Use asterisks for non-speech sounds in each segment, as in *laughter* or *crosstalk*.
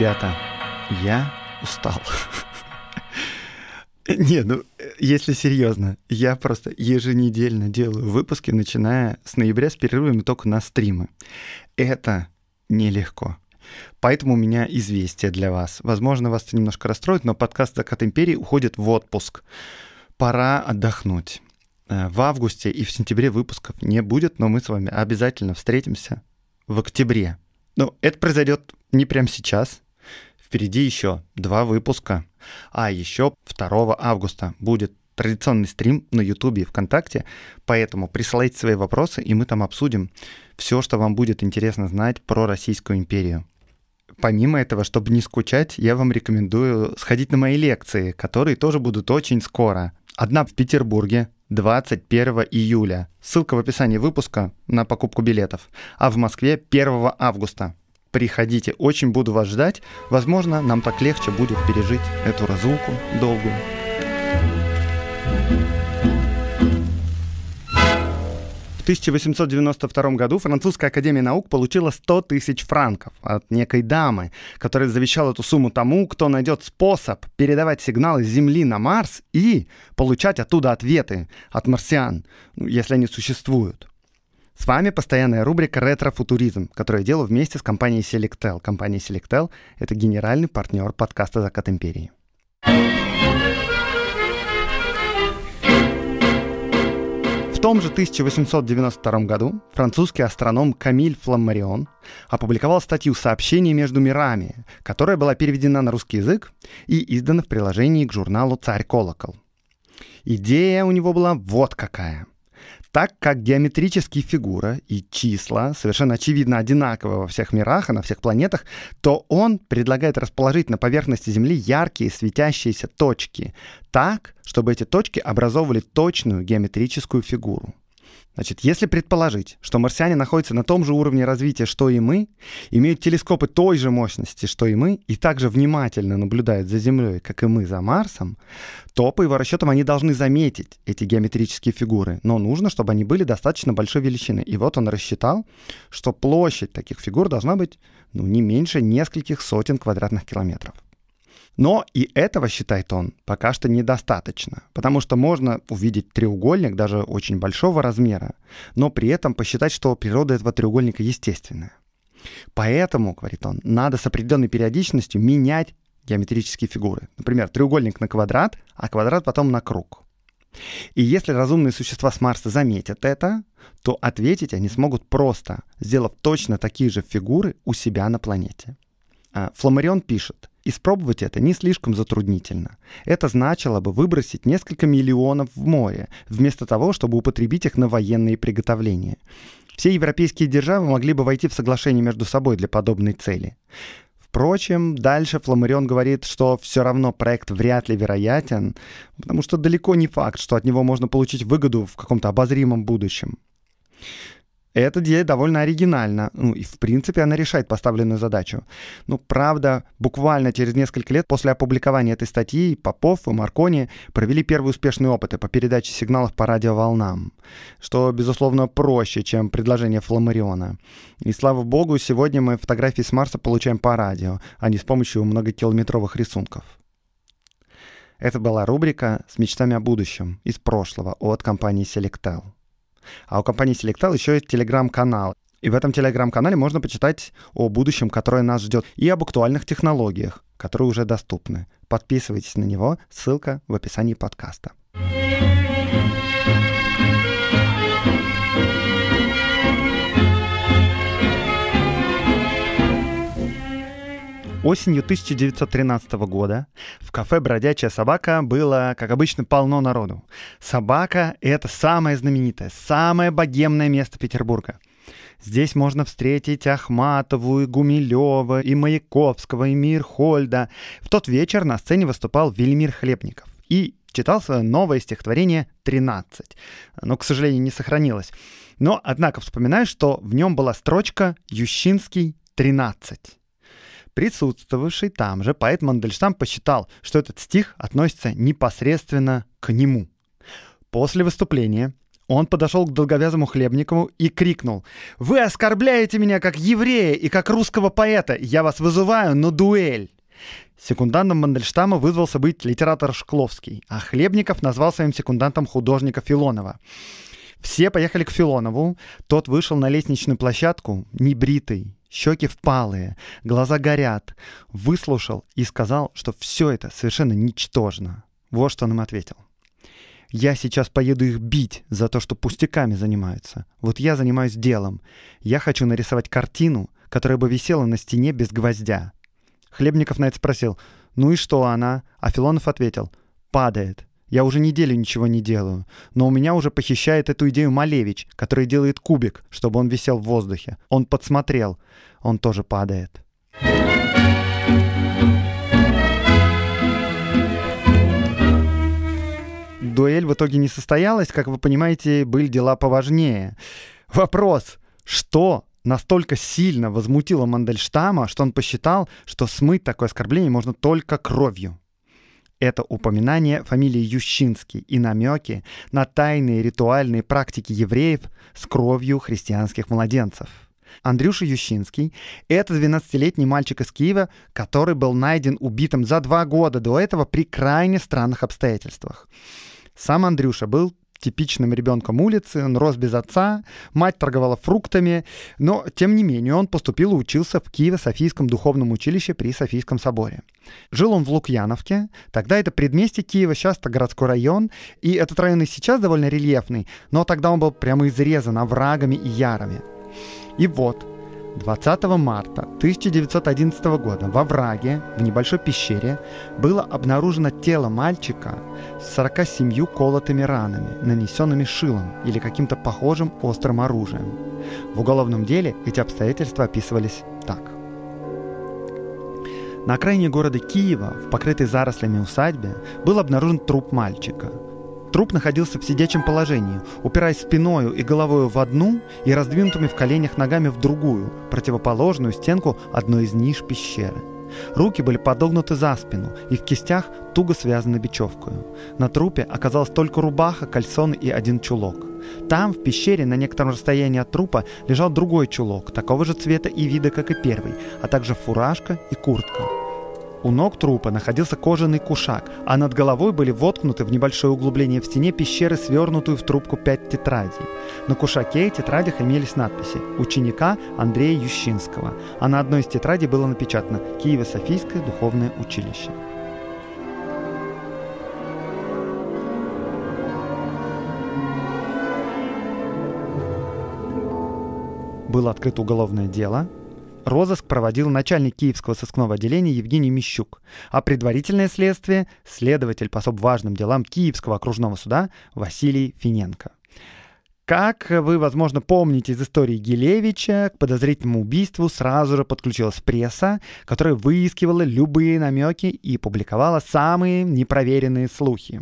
ребята, я устал. *laughs* Не, ну, если серьезно, я просто еженедельно делаю выпуски, начиная с ноября, с перерывами только на стримы. Это нелегко. Поэтому у меня известие для вас. Возможно, вас это немножко расстроит, но подкаст «Закат империи» уходит в отпуск. Пора отдохнуть. Э, в августе и в сентябре выпусков не будет, но мы с вами обязательно встретимся в октябре. Ну, это произойдет не прямо сейчас, Впереди еще два выпуска. А еще 2 августа будет традиционный стрим на Ютубе и ВКонтакте, поэтому присылайте свои вопросы, и мы там обсудим все, что вам будет интересно знать про Российскую империю. Помимо этого, чтобы не скучать, я вам рекомендую сходить на мои лекции, которые тоже будут очень скоро. Одна в Петербурге 21 июля. Ссылка в описании выпуска на покупку билетов. А в Москве 1 августа приходите, очень буду вас ждать. Возможно, нам так легче будет пережить эту разлуку долгую. В 1892 году Французская Академия Наук получила 100 тысяч франков от некой дамы, которая завещала эту сумму тому, кто найдет способ передавать сигналы с Земли на Марс и получать оттуда ответы от марсиан, ну, если они существуют. С вами постоянная рубрика «Ретро-футуризм», которую я делаю вместе с компанией Selectel. Компания Selectel — это генеральный партнер подкаста «Закат империи». В том же 1892 году французский астроном Камиль Фламмарион опубликовал статью «Сообщение между мирами», которая была переведена на русский язык и издана в приложении к журналу «Царь колокол». Идея у него была вот какая. Так как геометрические фигуры и числа совершенно очевидно одинаковы во всех мирах и на всех планетах, то он предлагает расположить на поверхности Земли яркие светящиеся точки так, чтобы эти точки образовывали точную геометрическую фигуру. Значит, если предположить, что марсиане находятся на том же уровне развития, что и мы, имеют телескопы той же мощности, что и мы, и также внимательно наблюдают за Землей, как и мы за Марсом, то, по его расчетам, они должны заметить эти геометрические фигуры, но нужно, чтобы они были достаточно большой величины. И вот он рассчитал, что площадь таких фигур должна быть ну, не меньше нескольких сотен квадратных километров. Но и этого, считает он, пока что недостаточно, потому что можно увидеть треугольник даже очень большого размера, но при этом посчитать, что природа этого треугольника естественная. Поэтому, говорит он, надо с определенной периодичностью менять геометрические фигуры. Например, треугольник на квадрат, а квадрат потом на круг. И если разумные существа с Марса заметят это, то ответить они смогут просто, сделав точно такие же фигуры у себя на планете. А Фламарион пишет, Испробовать это не слишком затруднительно. Это значило бы выбросить несколько миллионов в море, вместо того, чтобы употребить их на военные приготовления. Все европейские державы могли бы войти в соглашение между собой для подобной цели. Впрочем, дальше Фламарион говорит, что все равно проект вряд ли вероятен, потому что далеко не факт, что от него можно получить выгоду в каком-то обозримом будущем. Эта идея довольно оригинальна, ну и в принципе она решает поставленную задачу. Ну правда, буквально через несколько лет после опубликования этой статьи Попов и Маркони провели первые успешные опыты по передаче сигналов по радиоволнам, что, безусловно, проще, чем предложение Фламариона. И слава богу, сегодня мы фотографии с Марса получаем по радио, а не с помощью многокилометровых рисунков. Это была рубрика «С мечтами о будущем» из прошлого от компании Selectel. А у компании Selectal еще есть телеграм-канал. И в этом телеграм-канале можно почитать о будущем, которое нас ждет, и об актуальных технологиях, которые уже доступны. Подписывайтесь на него, ссылка в описании подкаста. thank you Осенью 1913 года в кафе «Бродячая собака» было, как обычно, полно народу. Собака — это самое знаменитое, самое богемное место Петербурга. Здесь можно встретить Ахматову, и Гумилева, и Маяковского, и Мирхольда. В тот вечер на сцене выступал Велимир Хлебников и читал свое новое стихотворение «13». Но, к сожалению, не сохранилось. Но, однако, вспоминаю, что в нем была строчка «Ющинский 13». Присутствовавший там же поэт Мандельштам посчитал, что этот стих относится непосредственно к нему. После выступления он подошел к долговязому Хлебникову и крикнул «Вы оскорбляете меня как еврея и как русского поэта! Я вас вызываю на дуэль!» Секундантом Мандельштама вызвался быть литератор Шкловский, а Хлебников назвал своим секундантом художника Филонова. Все поехали к Филонову. Тот вышел на лестничную площадку, небритый, щеки впалые, глаза горят. Выслушал и сказал, что все это совершенно ничтожно. Вот что он нам ответил. Я сейчас поеду их бить за то, что пустяками занимаются. Вот я занимаюсь делом. Я хочу нарисовать картину, которая бы висела на стене без гвоздя. Хлебников на это спросил, ну и что она? А Филонов ответил, падает. Я уже неделю ничего не делаю, но у меня уже похищает эту идею Малевич, который делает кубик, чтобы он висел в воздухе. Он подсмотрел. Он тоже падает. Дуэль в итоге не состоялась, как вы понимаете, были дела поважнее. Вопрос, что настолько сильно возмутило Мандельштама, что он посчитал, что смыть такое оскорбление можно только кровью. Это упоминание фамилии Ющинский и намеки на тайные ритуальные практики евреев с кровью христианских младенцев. Андрюша Ющинский — это 12-летний мальчик из Киева, который был найден убитым за два года до этого при крайне странных обстоятельствах. Сам Андрюша был типичным ребенком улицы, он рос без отца, мать торговала фруктами, но, тем не менее, он поступил и учился в Киево-Софийском духовном училище при Софийском соборе. Жил он в Лукьяновке, тогда это предместье Киева, сейчас это городской район, и этот район и сейчас довольно рельефный, но тогда он был прямо изрезан оврагами и ярами. И вот, 20 марта 1911 года во враге в небольшой пещере было обнаружено тело мальчика с 47 колотыми ранами, нанесенными шилом или каким-то похожим острым оружием. В уголовном деле эти обстоятельства описывались так. На окраине города Киева, в покрытой зарослями усадьбе, был обнаружен труп мальчика – Труп находился в сидячем положении, упираясь спиною и головой в одну и раздвинутыми в коленях ногами в другую, противоположную стенку одной из ниш пещеры. Руки были подогнуты за спину и в кистях туго связаны бечевкой. На трупе оказалась только рубаха, кальсоны и один чулок. Там, в пещере, на некотором расстоянии от трупа, лежал другой чулок, такого же цвета и вида, как и первый, а также фуражка и куртка. У ног трупа находился кожаный кушак, а над головой были воткнуты в небольшое углубление в стене пещеры свернутую в трубку пять тетрадей. На кушаке и тетрадях имелись надписи «Ученика Андрея Ющинского», а на одной из тетрадей было напечатано «Киево-Софийское духовное училище». Было открыто уголовное дело, Розыск проводил начальник Киевского сыскного отделения Евгений Мищук, а предварительное следствие – следователь по особо важным делам Киевского окружного суда Василий Финенко. Как вы, возможно, помните из истории Гелевича, к подозрительному убийству сразу же подключилась пресса, которая выискивала любые намеки и публиковала самые непроверенные слухи.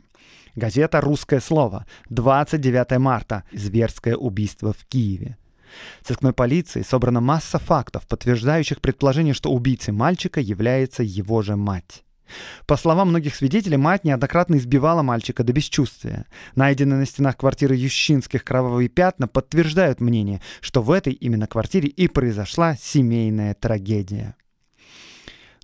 Газета «Русское слово», 29 марта, зверское убийство в Киеве. Сыскной полицией собрана масса фактов, подтверждающих предположение, что убийцей мальчика является его же мать. По словам многих свидетелей, мать неоднократно избивала мальчика до бесчувствия. Найденные на стенах квартиры Ющинских кровавые пятна подтверждают мнение, что в этой именно квартире и произошла семейная трагедия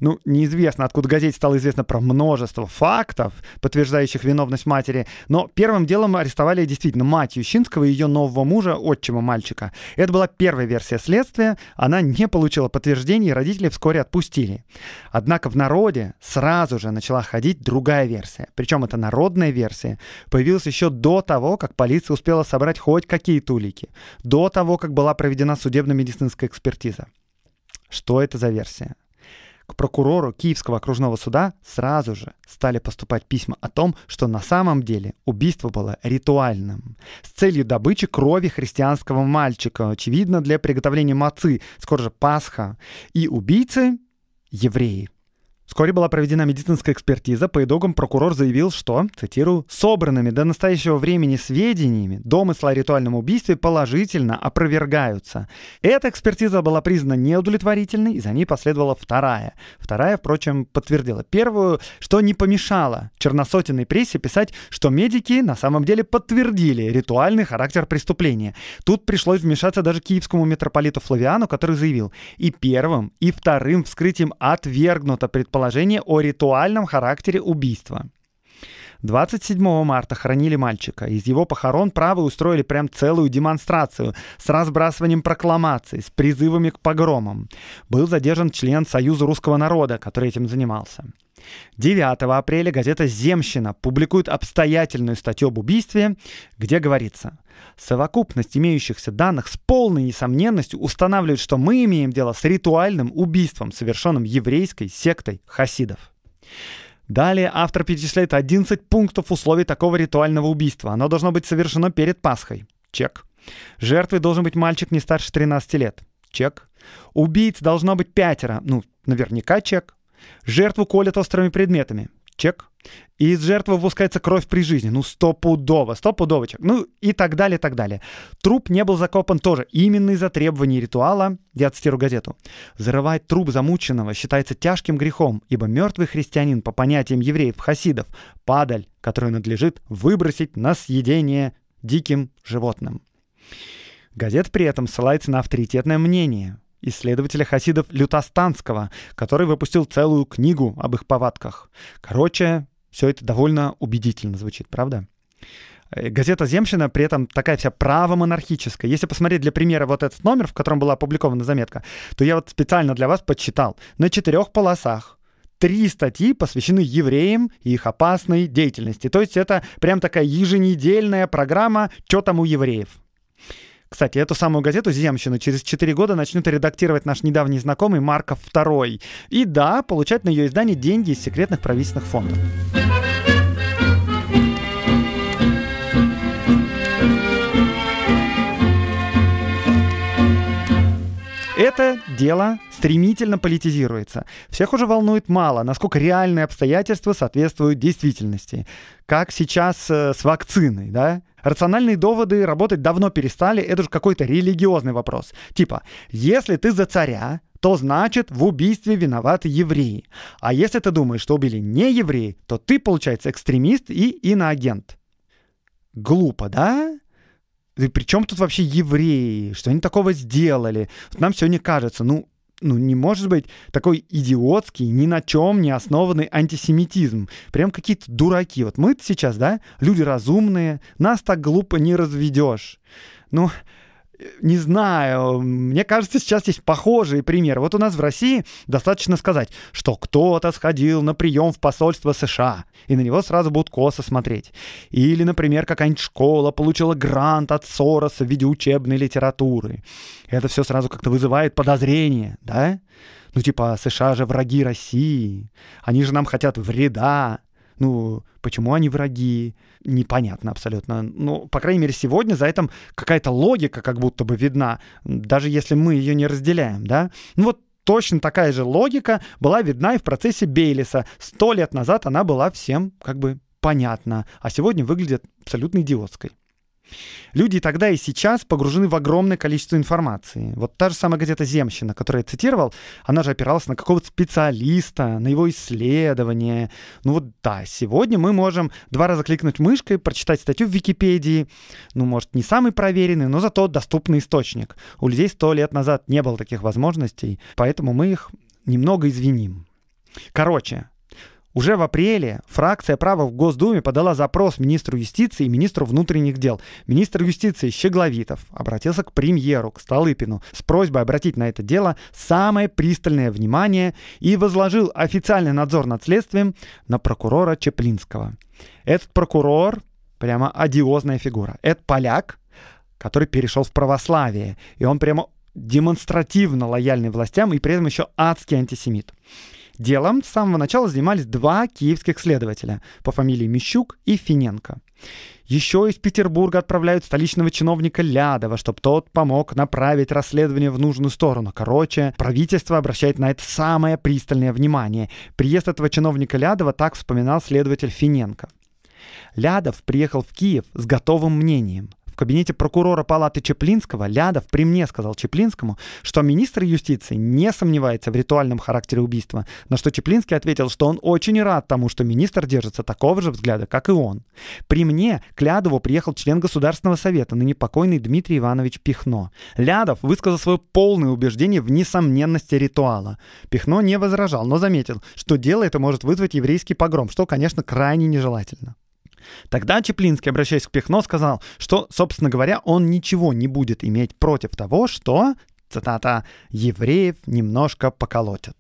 ну, неизвестно, откуда газете стало известно про множество фактов, подтверждающих виновность матери, но первым делом арестовали действительно мать Ющинского и ее нового мужа, отчима мальчика. Это была первая версия следствия, она не получила подтверждений, и родители вскоре отпустили. Однако в народе сразу же начала ходить другая версия, причем эта народная версия появилась еще до того, как полиция успела собрать хоть какие-то улики, до того, как была проведена судебно-медицинская экспертиза. Что это за версия? К прокурору Киевского окружного суда сразу же стали поступать письма о том, что на самом деле убийство было ритуальным. С целью добычи крови христианского мальчика, очевидно, для приготовления мацы, скоро же Пасха. И убийцы — евреи. Вскоре была проведена медицинская экспертиза. По итогам прокурор заявил, что, цитирую, «собранными до настоящего времени сведениями домысла о ритуальном убийстве положительно опровергаются». Эта экспертиза была признана неудовлетворительной, и за ней последовала вторая. Вторая, впрочем, подтвердила первую, что не помешало черносотенной прессе писать, что медики на самом деле подтвердили ритуальный характер преступления. Тут пришлось вмешаться даже киевскому митрополиту Флавиану, который заявил, и первым, и вторым вскрытием отвергнуто предположение предположение о ритуальном характере убийства. 27 марта хоронили мальчика. Из его похорон правы устроили прям целую демонстрацию с разбрасыванием прокламаций, с призывами к погромам. Был задержан член Союза русского народа, который этим занимался. 9 апреля газета «Земщина» публикует обстоятельную статью об убийстве, где говорится «Совокупность имеющихся данных с полной несомненностью устанавливает, что мы имеем дело с ритуальным убийством, совершенным еврейской сектой хасидов». Далее автор перечисляет 11 пунктов условий такого ритуального убийства. Оно должно быть совершено перед Пасхой. Чек. Жертвой должен быть мальчик не старше 13 лет. Чек. Убийц должно быть пятеро. Ну, наверняка чек. Жертву колят острыми предметами. Чек. из жертвы выпускается кровь при жизни. Ну, стопудово, стопудово чек. Ну, и так далее, так далее. Труп не был закопан тоже именно из-за требований ритуала. Я цитирую газету. Зарывать труп замученного считается тяжким грехом, ибо мертвый христианин, по понятиям евреев, хасидов, падаль, которую надлежит выбросить на съедение диким животным. Газет при этом ссылается на авторитетное мнение исследователя хасидов Лютостанского, который выпустил целую книгу об их повадках. Короче, все это довольно убедительно звучит, правда? Э, газета «Земщина» при этом такая вся правомонархическая. Если посмотреть для примера вот этот номер, в котором была опубликована заметка, то я вот специально для вас подсчитал. На четырех полосах три статьи посвящены евреям и их опасной деятельности. То есть это прям такая еженедельная программа «Чё там у евреев?». Кстати, эту самую газету «Земщину» через 4 года начнут редактировать наш недавний знакомый Марков II. И да, получать на ее издание деньги из секретных правительственных фондов. Это дело стремительно политизируется. Всех уже волнует мало, насколько реальные обстоятельства соответствуют действительности. Как сейчас э, с вакциной, да? Рациональные доводы работать давно перестали, это же какой-то религиозный вопрос. Типа, если ты за царя, то значит в убийстве виноваты евреи. А если ты думаешь, что убили не евреи, то ты, получается, экстремист и иноагент. Глупо, да? И при чем тут вообще евреи? Что они такого сделали? Вот нам сегодня кажется, ну, ну, не может быть такой идиотский, ни на чем не основанный антисемитизм. Прям какие-то дураки. Вот мы сейчас, да, люди разумные, нас так глупо не разведешь. Ну, не знаю, мне кажется, сейчас есть похожие примеры. Вот у нас в России достаточно сказать, что кто-то сходил на прием в посольство США, и на него сразу будут косо смотреть. Или, например, какая-нибудь школа получила грант от Сороса в виде учебной литературы. Это все сразу как-то вызывает подозрение, да? Ну типа, США же враги России, они же нам хотят вреда. Ну, почему они враги? Непонятно абсолютно. Но ну, по крайней мере, сегодня за этим какая-то логика как будто бы видна, даже если мы ее не разделяем, да? Ну вот точно такая же логика была видна и в процессе Бейлиса. Сто лет назад она была всем как бы понятна, а сегодня выглядит абсолютно идиотской. Люди тогда и сейчас погружены в огромное количество информации. Вот та же самая газета «Земщина», которую я цитировал, она же опиралась на какого-то специалиста, на его исследование. Ну вот да, сегодня мы можем два раза кликнуть мышкой, прочитать статью в Википедии. Ну, может, не самый проверенный, но зато доступный источник. У людей сто лет назад не было таких возможностей, поэтому мы их немного извиним. Короче, уже в апреле фракция «Право» в Госдуме подала запрос министру юстиции и министру внутренних дел. Министр юстиции Щегловитов обратился к премьеру, к Столыпину, с просьбой обратить на это дело самое пристальное внимание и возложил официальный надзор над следствием на прокурора Чеплинского. Этот прокурор прямо одиозная фигура. Это поляк, который перешел в православие, и он прямо демонстративно лояльный властям и при этом еще адский антисемит. Делом с самого начала занимались два киевских следователя по фамилии Мищук и Финенко. Еще из Петербурга отправляют столичного чиновника Лядова, чтобы тот помог направить расследование в нужную сторону. Короче, правительство обращает на это самое пристальное внимание. Приезд этого чиновника Лядова так вспоминал следователь Финенко. Лядов приехал в Киев с готовым мнением – в кабинете прокурора палаты Чеплинского Лядов при мне сказал Чеплинскому, что министр юстиции не сомневается в ритуальном характере убийства, на что Чеплинский ответил, что он очень рад тому, что министр держится такого же взгляда, как и он. При мне к Лядову приехал член Государственного совета, ныне покойный Дмитрий Иванович Пихно. Лядов высказал свое полное убеждение в несомненности ритуала. Пихно не возражал, но заметил, что дело это может вызвать еврейский погром, что, конечно, крайне нежелательно. Тогда Чеплинский, обращаясь к Пихно, сказал, что, собственно говоря, он ничего не будет иметь против того, что, цитата, «евреев немножко поколотят».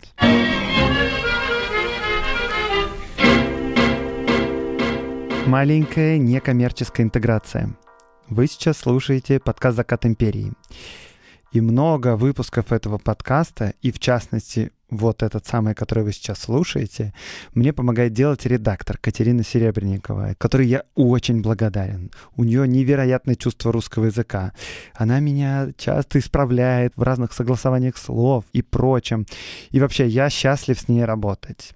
Маленькая некоммерческая интеграция. Вы сейчас слушаете подкаст «Закат империи». И много выпусков этого подкаста, и в частности вот этот самый, который вы сейчас слушаете, мне помогает делать редактор Катерина Серебренникова, которой я очень благодарен. У нее невероятное чувство русского языка. Она меня часто исправляет в разных согласованиях слов и прочем. И вообще, я счастлив с ней работать.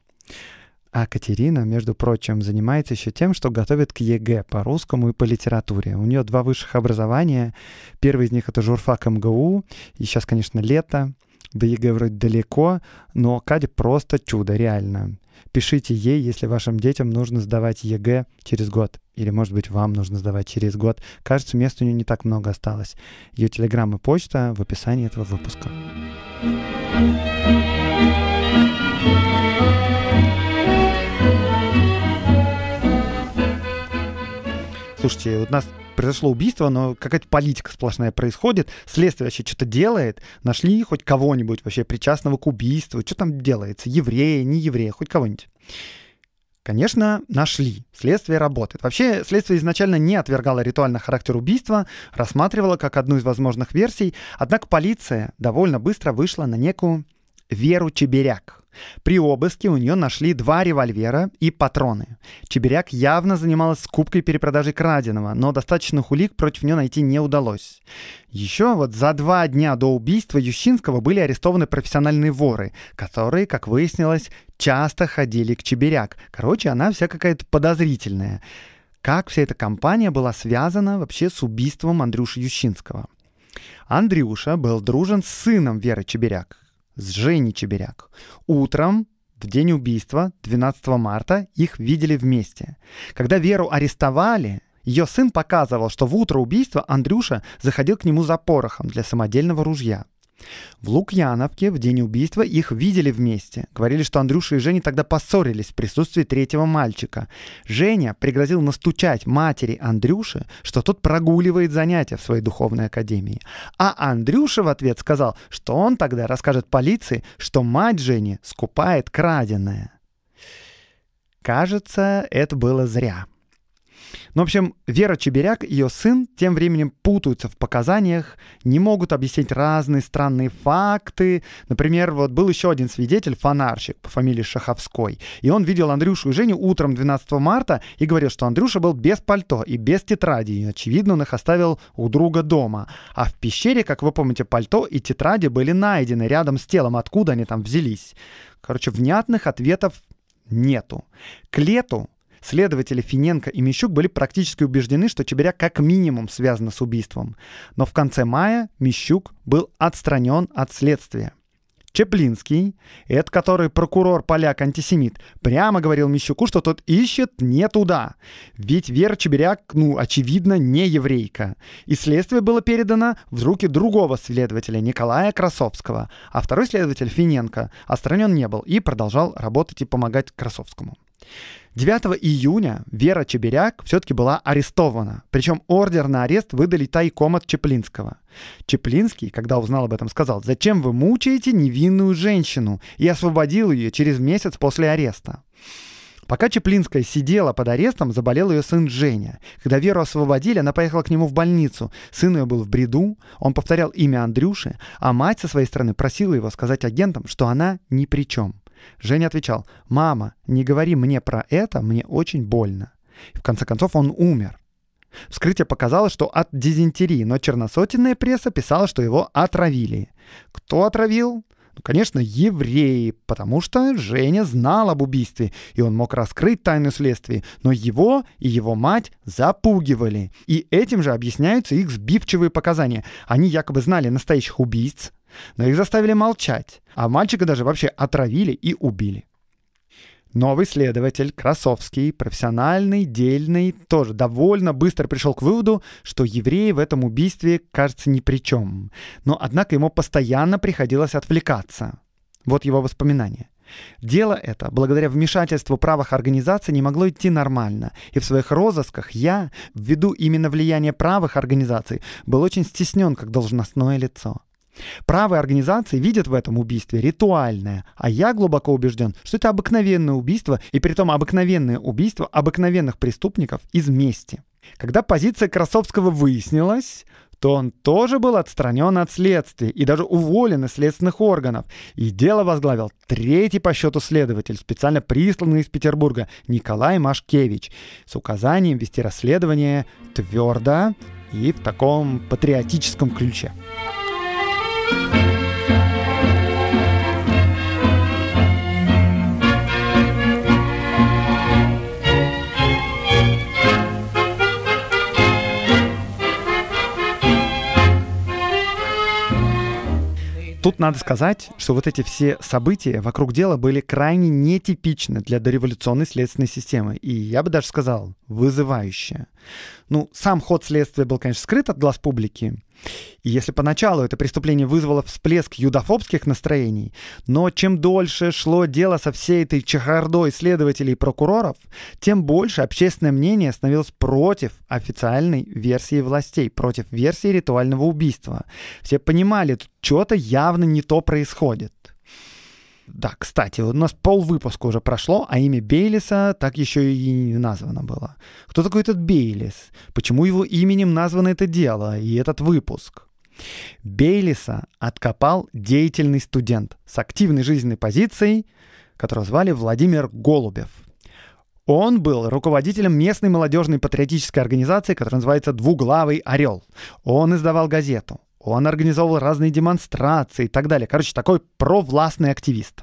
А Катерина, между прочим, занимается еще тем, что готовит к ЕГЭ по русскому и по литературе. У нее два высших образования. Первый из них — это журфак МГУ. И сейчас, конечно, лето. До ЕГЭ вроде далеко, но Кади просто чудо, реально. Пишите ей, если вашим детям нужно сдавать ЕГЭ через год. Или, может быть, вам нужно сдавать через год. Кажется, места у нее не так много осталось. Ее телеграмма и почта в описании этого выпуска. thank you слушайте, вот у нас произошло убийство, но какая-то политика сплошная происходит, следствие вообще что-то делает, нашли хоть кого-нибудь вообще причастного к убийству, что там делается, евреи, не евреи, хоть кого-нибудь. Конечно, нашли. Следствие работает. Вообще, следствие изначально не отвергало ритуальный характер убийства, рассматривало как одну из возможных версий, однако полиция довольно быстро вышла на некую Веру Чеберяк. При обыске у нее нашли два револьвера и патроны. Чебиряк явно занималась скупкой перепродажи краденого, но достаточных улик против нее найти не удалось. Еще вот за два дня до убийства Ющинского были арестованы профессиональные воры, которые, как выяснилось, часто ходили к Чебиряк. Короче, она вся какая-то подозрительная. Как вся эта компания была связана вообще с убийством Андрюши Ющинского? Андрюша был дружен с сыном Веры Чебиряк с Женей Чеберяк. Утром в день убийства, 12 марта, их видели вместе. Когда Веру арестовали, ее сын показывал, что в утро убийства Андрюша заходил к нему за порохом для самодельного ружья. В Лукьяновке в день убийства их видели вместе. Говорили, что Андрюша и Женя тогда поссорились в присутствии третьего мальчика. Женя пригрозил настучать матери Андрюши, что тот прогуливает занятия в своей духовной академии. А Андрюша в ответ сказал, что он тогда расскажет полиции, что мать Жени скупает краденое. Кажется, это было зря. Ну, в общем, Вера Чеберяк и ее сын тем временем путаются в показаниях, не могут объяснить разные странные факты. Например, вот был еще один свидетель, фонарщик по фамилии Шаховской, и он видел Андрюшу и Женю утром 12 марта и говорил, что Андрюша был без пальто и без тетради, и, очевидно, он их оставил у друга дома. А в пещере, как вы помните, пальто и тетради были найдены рядом с телом, откуда они там взялись. Короче, внятных ответов нету. К лету Следователи Финенко и Мищук были практически убеждены, что Чеберя как минимум связан с убийством. Но в конце мая Мищук был отстранен от следствия. Чеплинский, это который прокурор поляк-антисемит, прямо говорил Мищуку, что тот ищет не туда. Ведь Вера Чеберяк, ну, очевидно, не еврейка. И следствие было передано в руки другого следователя, Николая Красовского. А второй следователь, Финенко, отстранен не был и продолжал работать и помогать Красовскому. 9 июня Вера Чеберяк все-таки была арестована. Причем ордер на арест выдали тайком от Чеплинского. Чеплинский, когда узнал об этом, сказал, «Зачем вы мучаете невинную женщину?» и освободил ее через месяц после ареста. Пока Чеплинская сидела под арестом, заболел ее сын Женя. Когда Веру освободили, она поехала к нему в больницу. Сын ее был в бреду, он повторял имя Андрюши, а мать со своей стороны просила его сказать агентам, что она ни при чем. Женя отвечал, «Мама, не говори мне про это, мне очень больно». И в конце концов он умер. Вскрытие показало, что от дизентерии, но черносотенная пресса писала, что его отравили. Кто отравил? Ну, конечно, евреи, потому что Женя знал об убийстве, и он мог раскрыть тайну следствия, но его и его мать запугивали. И этим же объясняются их сбивчивые показания. Они якобы знали настоящих убийц, но их заставили молчать, а мальчика даже вообще отравили и убили. Новый следователь, Красовский, профессиональный, дельный, тоже довольно быстро пришел к выводу, что евреи в этом убийстве, кажется, ни при чем. Но, однако, ему постоянно приходилось отвлекаться. Вот его воспоминания. Дело это, благодаря вмешательству правых организаций, не могло идти нормально, и в своих розысках я, ввиду именно влияния правых организаций, был очень стеснен как должностное лицо. Правые организации видят в этом убийстве ритуальное, а я глубоко убежден, что это обыкновенное убийство, и при том обыкновенное убийство обыкновенных преступников из мести. Когда позиция Красовского выяснилась, то он тоже был отстранен от следствия и даже уволен из следственных органов. И дело возглавил третий по счету следователь, специально присланный из Петербурга, Николай Машкевич, с указанием вести расследование твердо и в таком патриотическом ключе. Тут надо сказать, что вот эти все события вокруг дела были крайне нетипичны для дореволюционной следственной системы. И я бы даже сказал, вызывающие. Ну, сам ход следствия был, конечно, скрыт от глаз публики, и если поначалу это преступление вызвало всплеск юдофобских настроений, но чем дольше шло дело со всей этой чехардой следователей и прокуроров, тем больше общественное мнение становилось против официальной версии властей, против версии ритуального убийства. Все понимали, что-то явно не то происходит. Да, кстати, у нас пол выпуска уже прошло, а имя Бейлиса так еще и не названо было. Кто такой этот Бейлис? Почему его именем названо это дело и этот выпуск? Бейлиса откопал деятельный студент с активной жизненной позицией, которого звали Владимир Голубев. Он был руководителем местной молодежной патриотической организации, которая называется «Двуглавый орел». Он издавал газету. Он организовывал разные демонстрации и так далее. Короче, такой провластный активист.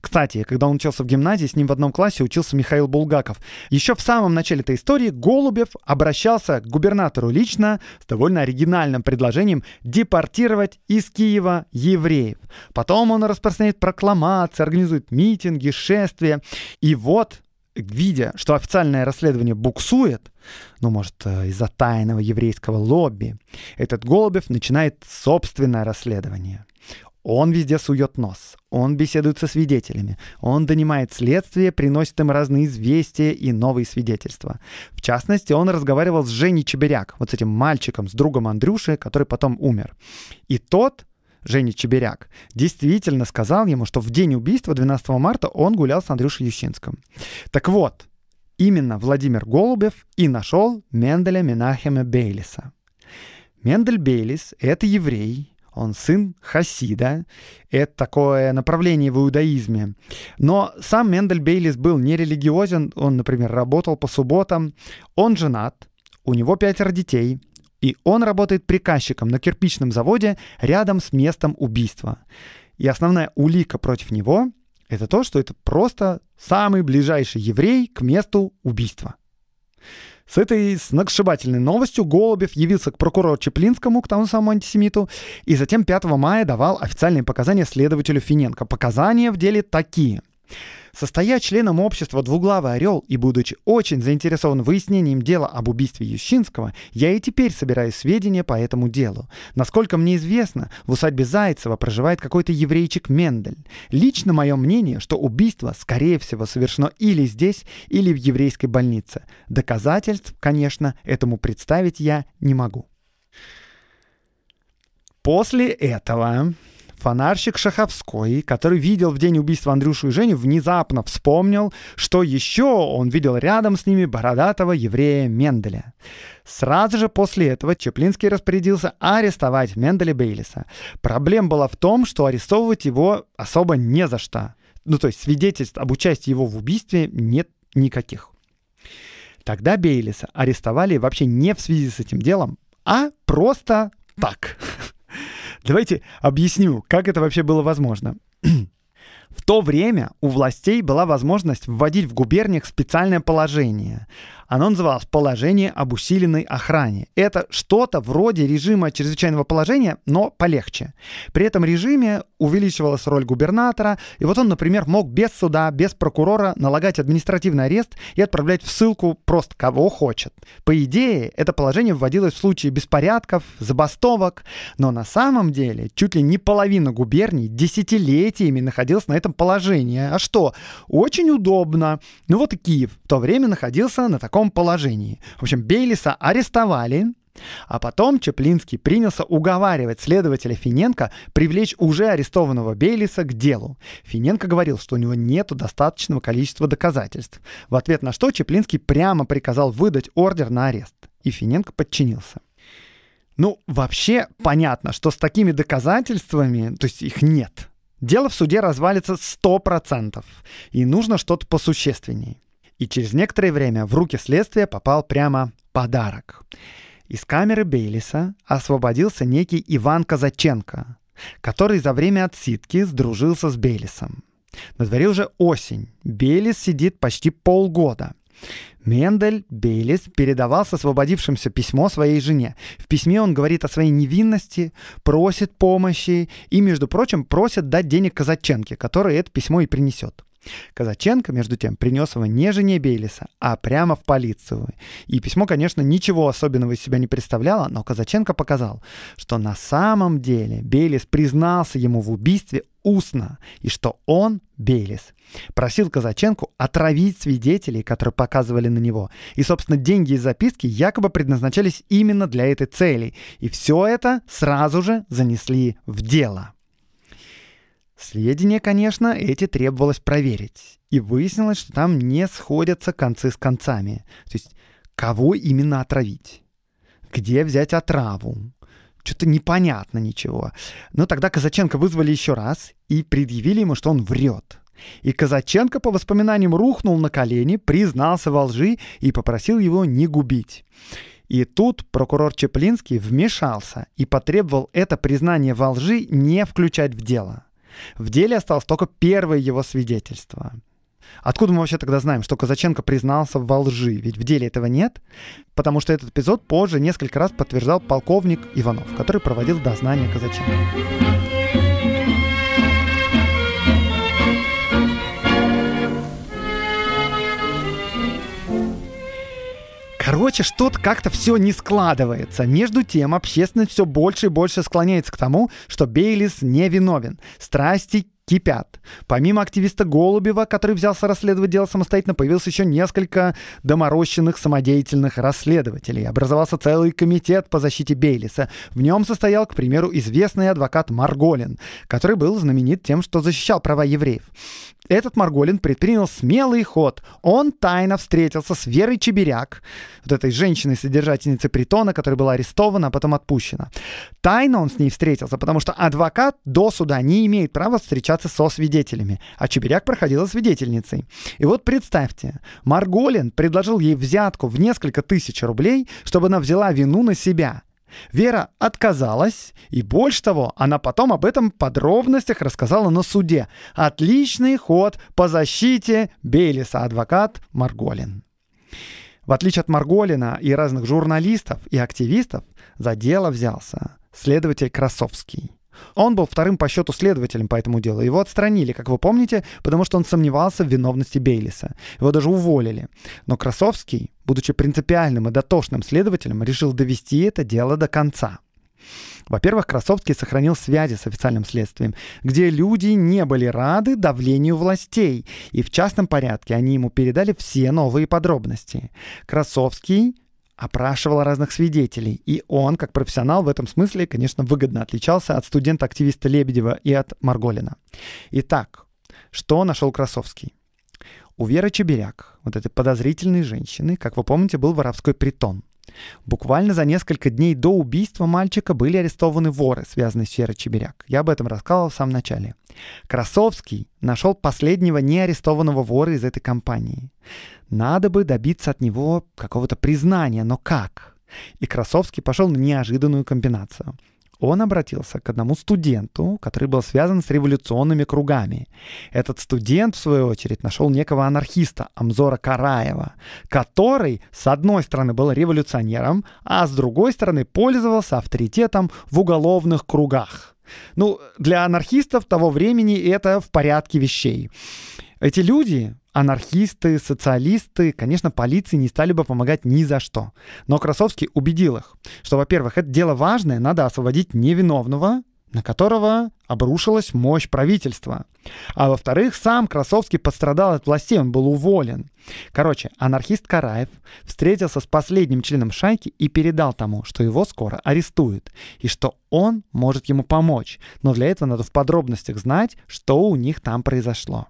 Кстати, когда он учился в гимназии, с ним в одном классе учился Михаил Булгаков. Еще в самом начале этой истории Голубев обращался к губернатору лично с довольно оригинальным предложением депортировать из Киева евреев. Потом он распространяет прокламации, организует митинги, шествия. И вот видя, что официальное расследование буксует, ну, может, э, из-за тайного еврейского лобби, этот Голубев начинает собственное расследование. Он везде сует нос, он беседует со свидетелями, он донимает следствие, приносит им разные известия и новые свидетельства. В частности, он разговаривал с Женей Чебиряк, вот с этим мальчиком, с другом Андрюши, который потом умер. И тот Женя Чеберяк, действительно сказал ему, что в день убийства 12 марта он гулял с Андрюшей Ющинским. Так вот, именно Владимир Голубев и нашел Менделя Менахема Бейлиса. Мендель Бейлис — это еврей, он сын Хасида. Это такое направление в иудаизме. Но сам Мендель Бейлис был не религиозен. Он, например, работал по субботам. Он женат. У него пятеро детей. И он работает приказчиком на кирпичном заводе рядом с местом убийства. И основная улика против него — это то, что это просто самый ближайший еврей к месту убийства. С этой сногсшибательной новостью Голубев явился к прокурору Чеплинскому, к тому самому антисемиту, и затем 5 мая давал официальные показания следователю Финенко. Показания в деле такие. Состоя членом общества «Двуглавый орел» и будучи очень заинтересован выяснением дела об убийстве Ющинского, я и теперь собираю сведения по этому делу. Насколько мне известно, в усадьбе Зайцева проживает какой-то еврейчик Мендель. Лично мое мнение, что убийство, скорее всего, совершено или здесь, или в еврейской больнице. Доказательств, конечно, этому представить я не могу. После этого Фонарщик Шаховской, который видел в день убийства Андрюшу и Женю, внезапно вспомнил, что еще он видел рядом с ними бородатого еврея Менделя. Сразу же после этого Чеплинский распорядился арестовать Менделя Бейлиса. Проблема была в том, что арестовывать его особо не за что. Ну, то есть свидетельств об участии его в убийстве нет никаких. Тогда Бейлиса арестовали вообще не в связи с этим делом, а просто так. Давайте объясню, как это вообще было возможно. *clears throat* В то время у властей была возможность вводить в губерниях специальное положение. Оно называлось «Положение об усиленной охране». Это что-то вроде режима чрезвычайного положения, но полегче. При этом режиме увеличивалась роль губернатора, и вот он, например, мог без суда, без прокурора налагать административный арест и отправлять в ссылку просто кого хочет. По идее, это положение вводилось в случае беспорядков, забастовок, но на самом деле чуть ли не половина губерний десятилетиями находилась на этом этом положении. А что? Очень удобно. Ну вот и Киев в то время находился на таком положении. В общем, Бейлиса арестовали, а потом Чеплинский принялся уговаривать следователя Финенко привлечь уже арестованного Бейлиса к делу. Финенко говорил, что у него нет достаточного количества доказательств. В ответ на что Чеплинский прямо приказал выдать ордер на арест. И Финенко подчинился. Ну, вообще понятно, что с такими доказательствами, то есть их нет, Дело в суде развалится 100%, и нужно что-то посущественней. И через некоторое время в руки следствия попал прямо подарок. Из камеры Бейлиса освободился некий Иван Казаченко, который за время отсидки сдружился с Бейлисом. На дворе уже осень. Бейлис сидит почти полгода. Мендель Бейлис передавал с освободившимся письмо своей жене. В письме он говорит о своей невинности, просит помощи и, между прочим, просит дать денег Казаченке, который это письмо и принесет. Казаченко, между тем, принес его не жене Бейлиса, а прямо в полицию. И письмо, конечно, ничего особенного из себя не представляло, но Казаченко показал, что на самом деле Бейлис признался ему в убийстве устно, и что он, Бейлис, просил Казаченку отравить свидетелей, которые показывали на него. И, собственно, деньги из записки якобы предназначались именно для этой цели. И все это сразу же занесли в дело. Сведения, конечно, эти требовалось проверить. И выяснилось, что там не сходятся концы с концами. То есть, кого именно отравить? Где взять отраву? что-то непонятно ничего. Но тогда Казаченко вызвали еще раз и предъявили ему, что он врет. И Казаченко, по воспоминаниям, рухнул на колени, признался во лжи и попросил его не губить. И тут прокурор Чеплинский вмешался и потребовал это признание во лжи не включать в дело. В деле осталось только первое его свидетельство — Откуда мы вообще тогда знаем, что Казаченко признался во лжи? Ведь в деле этого нет, потому что этот эпизод позже несколько раз подтверждал полковник Иванов, который проводил дознание Казаченко. Короче, что-то как-то все не складывается. Между тем, общественность все больше и больше склоняется к тому, что Бейлис невиновен. Страсти кипят. Помимо активиста Голубева, который взялся расследовать дело самостоятельно, появилось еще несколько доморощенных самодеятельных расследователей. Образовался целый комитет по защите Бейлиса. В нем состоял, к примеру, известный адвокат Марголин, который был знаменит тем, что защищал права евреев этот Марголин предпринял смелый ход. Он тайно встретился с Верой Чебиряк, вот этой женщиной-содержательницей притона, которая была арестована, а потом отпущена. Тайно он с ней встретился, потому что адвокат до суда не имеет права встречаться со свидетелями, а Чебиряк проходила свидетельницей. И вот представьте, Марголин предложил ей взятку в несколько тысяч рублей, чтобы она взяла вину на себя – Вера отказалась, и больше того, она потом об этом в подробностях рассказала на суде. Отличный ход по защите Бейлиса, адвокат Марголин. В отличие от Марголина и разных журналистов и активистов, за дело взялся следователь Красовский. Он был вторым по счету следователем по этому делу. Его отстранили, как вы помните, потому что он сомневался в виновности Бейлиса. Его даже уволили. Но Красовский, будучи принципиальным и дотошным следователем, решил довести это дело до конца. Во-первых, Красовский сохранил связи с официальным следствием, где люди не были рады давлению властей, и в частном порядке они ему передали все новые подробности. Красовский опрашивал разных свидетелей. И он, как профессионал, в этом смысле, конечно, выгодно отличался от студента-активиста Лебедева и от Марголина. Итак, что нашел Красовский? У Веры Чеберяк, вот этой подозрительной женщины, как вы помните, был воровской притон. Буквально за несколько дней до убийства мальчика были арестованы воры, связанные с Верой Чебиряк. Я об этом рассказывал в самом начале. Красовский нашел последнего неарестованного вора из этой компании. Надо бы добиться от него какого-то признания, но как? И Красовский пошел на неожиданную комбинацию – он обратился к одному студенту, который был связан с революционными кругами. Этот студент, в свою очередь, нашел некого анархиста Амзора Караева, который, с одной стороны, был революционером, а с другой стороны, пользовался авторитетом в уголовных кругах. Ну, для анархистов того времени это в порядке вещей. Эти люди, анархисты, социалисты, конечно, полиции не стали бы помогать ни за что. Но Красовский убедил их, что, во-первых, это дело важное, надо освободить невиновного, на которого обрушилась мощь правительства. А во-вторых, сам Красовский пострадал от властей, он был уволен. Короче, анархист Караев встретился с последним членом шайки и передал тому, что его скоро арестуют, и что он может ему помочь. Но для этого надо в подробностях знать, что у них там произошло.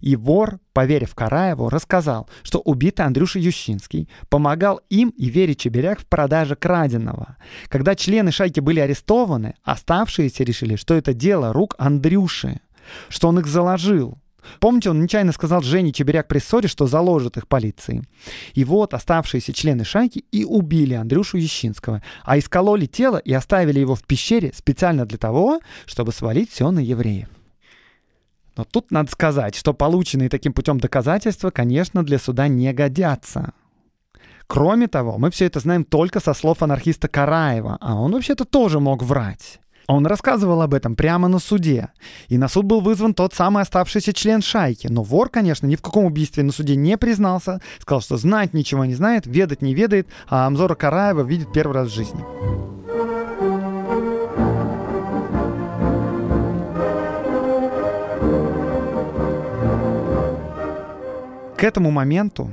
И вор, поверив Караеву, рассказал, что убитый Андрюша Ющинский помогал им и Вере Чеберяк в продаже краденого. Когда члены шайки были арестованы, оставшиеся решили, что это дело рук Андрюши, что он их заложил. Помните, он нечаянно сказал Жене Чебиряк при ссоре, что заложит их полиции. И вот оставшиеся члены шайки и убили Андрюшу Ящинского, а искололи тело и оставили его в пещере специально для того, чтобы свалить все на евреев. Но тут надо сказать, что полученные таким путем доказательства, конечно, для суда не годятся. Кроме того, мы все это знаем только со слов анархиста Караева, а он вообще-то тоже мог врать. Он рассказывал об этом прямо на суде. И на суд был вызван тот самый оставшийся член шайки. Но вор, конечно, ни в каком убийстве на суде не признался. Сказал, что знать ничего не знает, ведать не ведает, а Амзора Караева видит первый раз в жизни. К этому моменту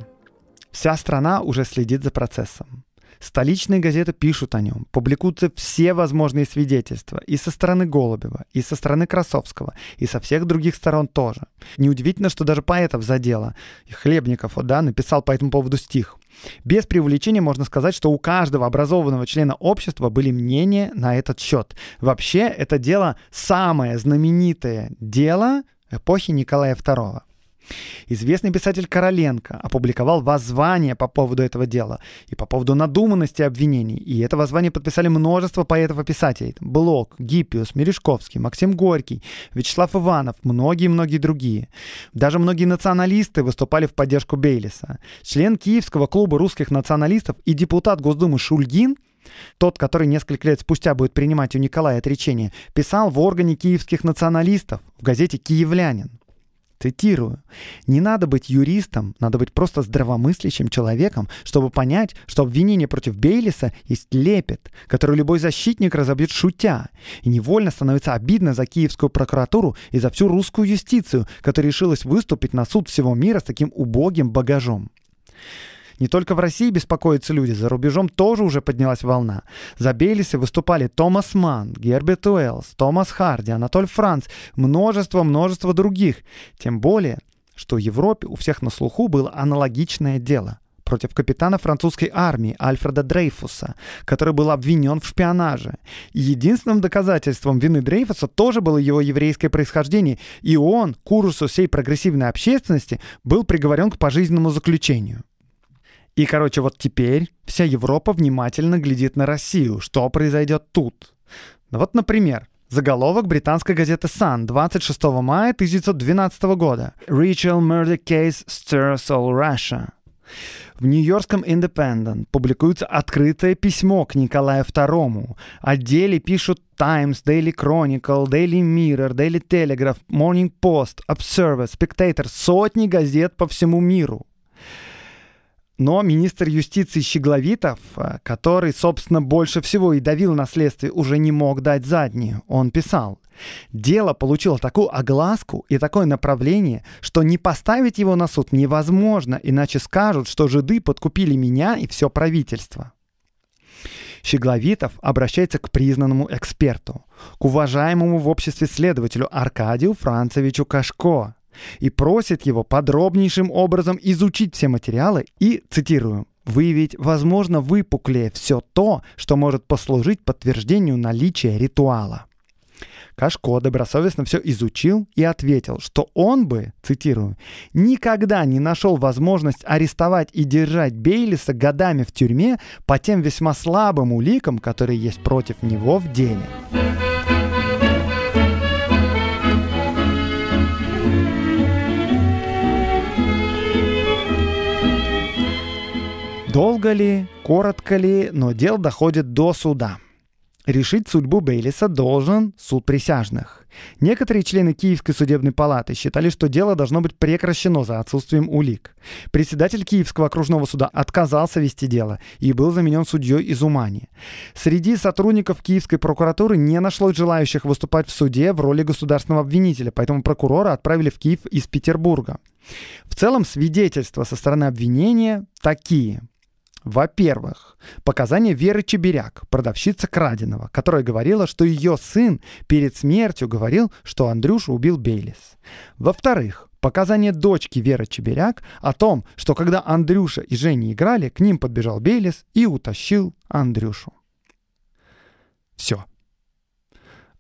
вся страна уже следит за процессом. Столичные газеты пишут о нем, публикуются все возможные свидетельства и со стороны Голубева, и со стороны Красовского, и со всех других сторон тоже. Неудивительно, что даже поэтов задело. И Хлебников, вот, да, написал по этому поводу стих. Без преувеличения можно сказать, что у каждого образованного члена общества были мнения на этот счет. Вообще, это дело самое знаменитое дело эпохи Николая II. Известный писатель Короленко опубликовал воззвание по поводу этого дела и по поводу надуманности обвинений. И это воззвание подписали множество поэтов и писателей. Блок, Гиппиус, Мережковский, Максим Горький, Вячеслав Иванов, многие-многие другие. Даже многие националисты выступали в поддержку Бейлиса. Член Киевского клуба русских националистов и депутат Госдумы Шульгин тот, который несколько лет спустя будет принимать у Николая отречение, писал в органе киевских националистов в газете «Киевлянин». Цитирую. «Не надо быть юристом, надо быть просто здравомыслящим человеком, чтобы понять, что обвинение против Бейлиса есть лепет, который любой защитник разобьет шутя. И невольно становится обидно за киевскую прокуратуру и за всю русскую юстицию, которая решилась выступить на суд всего мира с таким убогим багажом». Не только в России беспокоятся люди, за рубежом тоже уже поднялась волна. За Бейлисы выступали Томас Ман, Герберт Уэллс, Томас Харди, Анатоль Франц, множество-множество других. Тем более, что в Европе у всех на слуху было аналогичное дело – против капитана французской армии Альфреда Дрейфуса, который был обвинен в шпионаже. И единственным доказательством вины Дрейфуса тоже было его еврейское происхождение, и он, к ужасу всей прогрессивной общественности, был приговорен к пожизненному заключению. И, короче, вот теперь вся Европа внимательно глядит на Россию, что произойдет тут. Ну вот, например, Заголовок британской газеты Sun 26 мая 1912 года. Rachel murder case stirs all Russia. В Нью-Йоркском Independent публикуется открытое письмо к Николаю II. О пишут Times, Daily Chronicle, Daily Mirror, Daily Telegraph, Morning Post, Observer, Spectator, сотни газет по всему миру. Но министр юстиции Щегловитов, э, который, собственно, больше всего и давил на следствие, уже не мог дать заднюю. Он писал, Дело получило такую огласку и такое направление, что не поставить его на суд невозможно, иначе скажут, что жиды подкупили меня и все правительство. Щегловитов обращается к признанному эксперту, к уважаемому в обществе следователю Аркадию Францевичу Кашко, и просит его подробнейшим образом изучить все материалы и, цитирую, выявить, возможно, выпуклее все то, что может послужить подтверждению наличия ритуала. Кашко добросовестно все изучил и ответил, что он бы, цитирую, «никогда не нашел возможность арестовать и держать Бейлиса годами в тюрьме по тем весьма слабым уликам, которые есть против него в деле». Долго ли, коротко ли, но дело доходит до суда. Решить судьбу Бейлиса должен суд присяжных. Некоторые члены Киевской судебной палаты считали, что дело должно быть прекращено за отсутствием улик. Председатель Киевского окружного суда отказался вести дело и был заменен судьей из Умани. Среди сотрудников Киевской прокуратуры не нашлось желающих выступать в суде в роли государственного обвинителя, поэтому прокурора отправили в Киев из Петербурга. В целом свидетельства со стороны обвинения такие – во-первых, показания Веры Чебиряк, продавщица краденого, которая говорила, что ее сын перед смертью говорил, что Андрюша убил Бейлис. Во-вторых, показания дочки Веры Чебиряк о том, что когда Андрюша и Женя играли, к ним подбежал Бейлис и утащил Андрюшу. Все.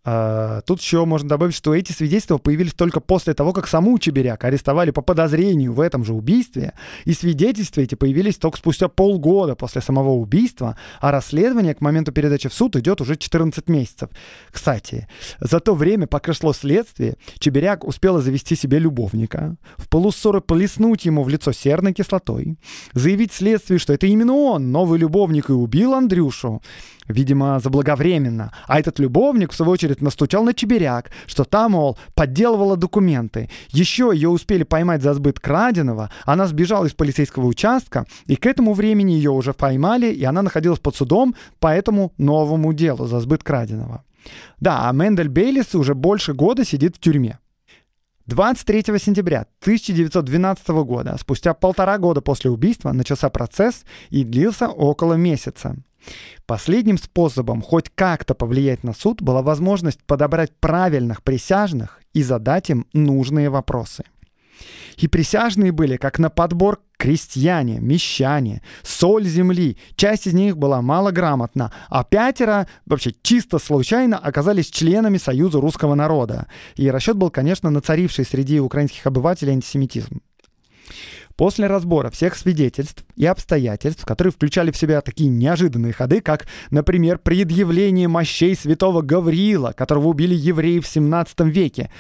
А, тут еще можно добавить, что эти свидетельства появились только после того, как саму Чеберяк арестовали по подозрению в этом же убийстве, и свидетельства эти появились только спустя полгода после самого убийства, а расследование к моменту передачи в суд идет уже 14 месяцев. Кстати, за то время, пока шло следствие, Чеберяк успела завести себе любовника, в полуссоры полиснуть ему в лицо серной кислотой, заявить следствию, что это именно он, новый любовник, и убил Андрюшу, Видимо, заблаговременно. А этот любовник, в свою очередь, настучал на Чеберяк, что та, мол, подделывала документы. Еще ее успели поймать за сбыт краденого, она сбежала из полицейского участка, и к этому времени ее уже поймали, и она находилась под судом по этому новому делу за сбыт краденого. Да, а Мендель Бейлис уже больше года сидит в тюрьме. 23 сентября 1912 года, спустя полтора года после убийства, начался процесс и длился около месяца. Последним способом хоть как-то повлиять на суд была возможность подобрать правильных присяжных и задать им нужные вопросы. И присяжные были как на подбор крестьяне, мещане, соль земли. Часть из них была малограмотна, а пятеро вообще чисто случайно оказались членами Союза русского народа. И расчет был, конечно, на царивший среди украинских обывателей антисемитизм. После разбора всех свидетельств и обстоятельств, которые включали в себя такие неожиданные ходы, как, например, предъявление мощей святого Гавриила, которого убили евреи в 17 веке,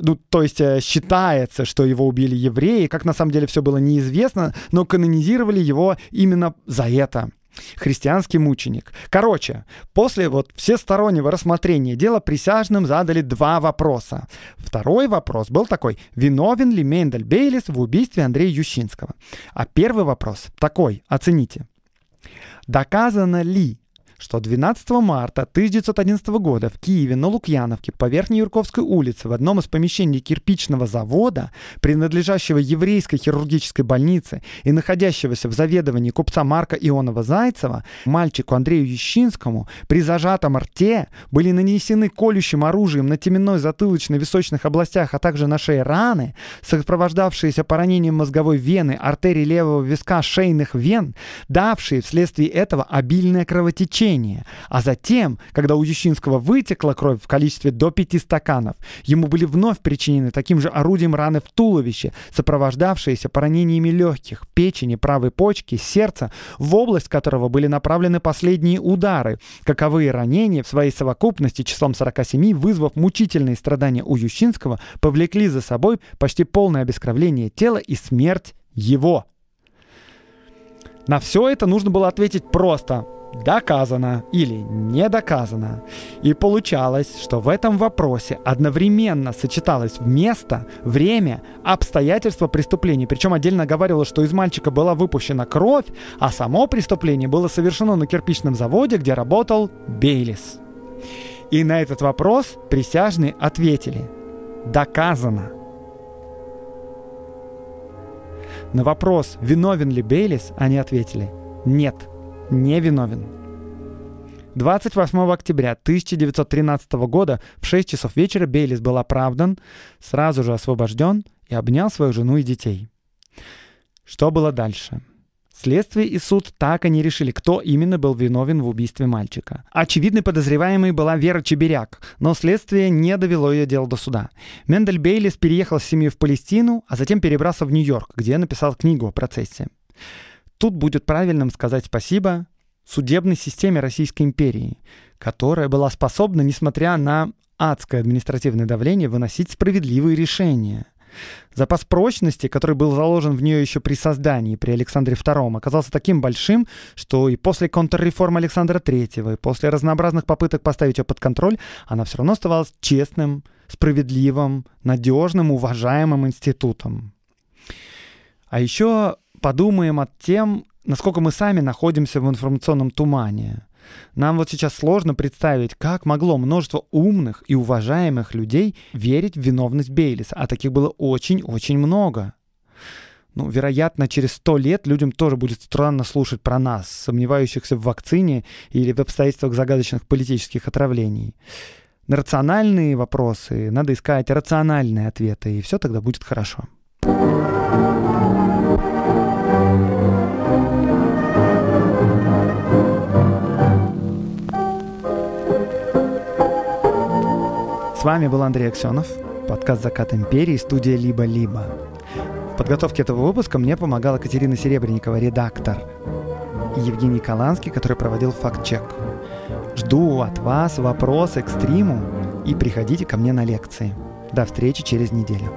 ну, то есть э, считается, что его убили евреи, как на самом деле все было неизвестно, но канонизировали его именно за это христианский мученик. Короче, после вот всестороннего рассмотрения дела присяжным задали два вопроса. Второй вопрос был такой, виновен ли Мендель Бейлис в убийстве Андрея Ющинского? А первый вопрос такой, оцените. Доказано ли, что 12 марта 1911 года в Киеве на Лукьяновке по Верхней Юрковской улице в одном из помещений кирпичного завода, принадлежащего еврейской хирургической больнице и находящегося в заведовании купца Марка Ионова Зайцева, мальчику Андрею Ещинскому при зажатом рте были нанесены колющим оружием на теменной, затылочной, височных областях, а также на шее раны, сопровождавшиеся поранением мозговой вены, артерии левого виска, шейных вен, давшие вследствие этого обильное кровотечение лечение. А затем, когда у Ющинского вытекла кровь в количестве до пяти стаканов, ему были вновь причинены таким же орудием раны в туловище, сопровождавшиеся поранениями легких, печени, правой почки, сердца, в область которого были направлены последние удары, каковые ранения в своей совокупности числом 47, вызвав мучительные страдания у Ющинского, повлекли за собой почти полное обескровление тела и смерть его. На все это нужно было ответить просто доказано или не доказано. И получалось, что в этом вопросе одновременно сочеталось место, время, обстоятельства преступления. Причем отдельно говорилось, что из мальчика была выпущена кровь, а само преступление было совершено на кирпичном заводе, где работал Бейлис. И на этот вопрос присяжные ответили «доказано». На вопрос, виновен ли Бейлис, они ответили «нет» не виновен. 28 октября 1913 года в 6 часов вечера Бейлис был оправдан, сразу же освобожден и обнял свою жену и детей. Что было дальше? Следствие и суд так и не решили, кто именно был виновен в убийстве мальчика. Очевидной подозреваемой была Вера Чебиряк, но следствие не довело ее дело до суда. Мендель Бейлис переехал с семьей в Палестину, а затем перебрался в Нью-Йорк, где написал книгу о процессе. Тут будет правильным сказать спасибо судебной системе Российской империи, которая была способна, несмотря на адское административное давление, выносить справедливые решения. Запас прочности, который был заложен в нее еще при создании, при Александре II, оказался таким большим, что и после контрреформ Александра III, и после разнообразных попыток поставить ее под контроль, она все равно оставалась честным, справедливым, надежным, уважаемым институтом. А еще подумаем над тем, насколько мы сами находимся в информационном тумане. Нам вот сейчас сложно представить, как могло множество умных и уважаемых людей верить в виновность Бейлиса, а таких было очень-очень много. Ну, вероятно, через сто лет людям тоже будет странно слушать про нас, сомневающихся в вакцине или в обстоятельствах загадочных политических отравлений. На рациональные вопросы надо искать рациональные ответы, и все тогда будет хорошо. С вами был Андрей Аксенов, подкаст «Закат империи», студия «Либо-либо». В подготовке этого выпуска мне помогала Катерина Серебренникова, редактор, и Евгений Каланский, который проводил факт-чек. Жду от вас вопросы к стриму и приходите ко мне на лекции. До встречи через неделю.